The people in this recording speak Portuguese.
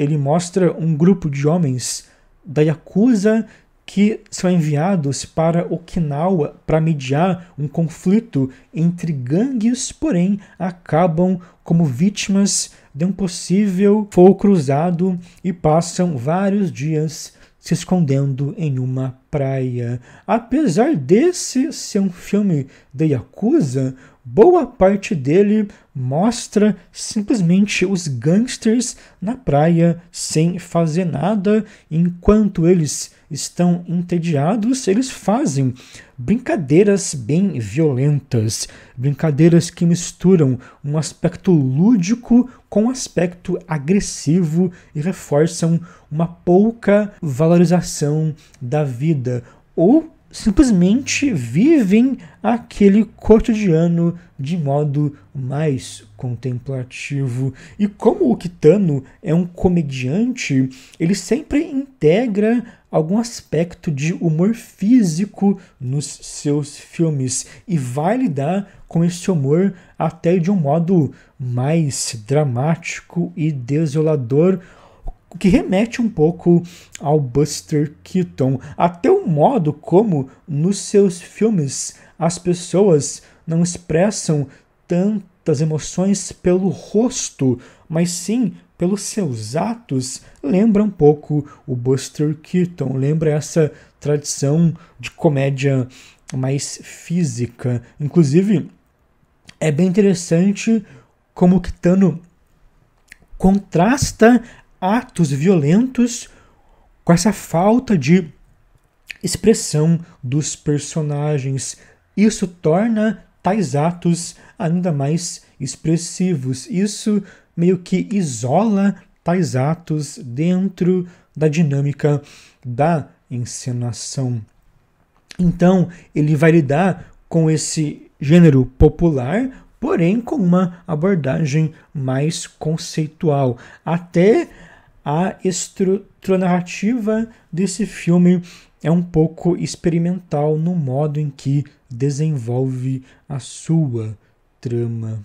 ele mostra um grupo de homens da Yakuza que são enviados para Okinawa para mediar um conflito entre gangues, porém acabam como vítimas de um possível fogo cruzado e passam vários dias se escondendo em uma praia. Apesar desse ser um filme da Yakuza, boa parte dele mostra simplesmente os gangsters na praia sem fazer nada, enquanto eles estão entediados, eles fazem brincadeiras bem violentas, brincadeiras que misturam um aspecto lúdico com um aspecto agressivo e reforçam uma pouca valorização da vida ou simplesmente vivem aquele cotidiano de modo mais contemplativo. E como o Kitano é um comediante, ele sempre integra algum aspecto de humor físico nos seus filmes e vai lidar com esse humor até de um modo mais dramático e desolador que remete um pouco ao Buster Keaton, até o modo como nos seus filmes as pessoas não expressam tantas emoções pelo rosto, mas sim pelos seus atos, lembra um pouco o Buster Keaton, lembra essa tradição de comédia mais física. Inclusive, é bem interessante como o Kitano contrasta atos violentos, com essa falta de expressão dos personagens. Isso torna tais atos ainda mais expressivos. Isso meio que isola tais atos dentro da dinâmica da encenação. Então, ele vai lidar com esse gênero popular, porém com uma abordagem mais conceitual, até a estrutura narrativa desse filme é um pouco experimental no modo em que desenvolve a sua trama.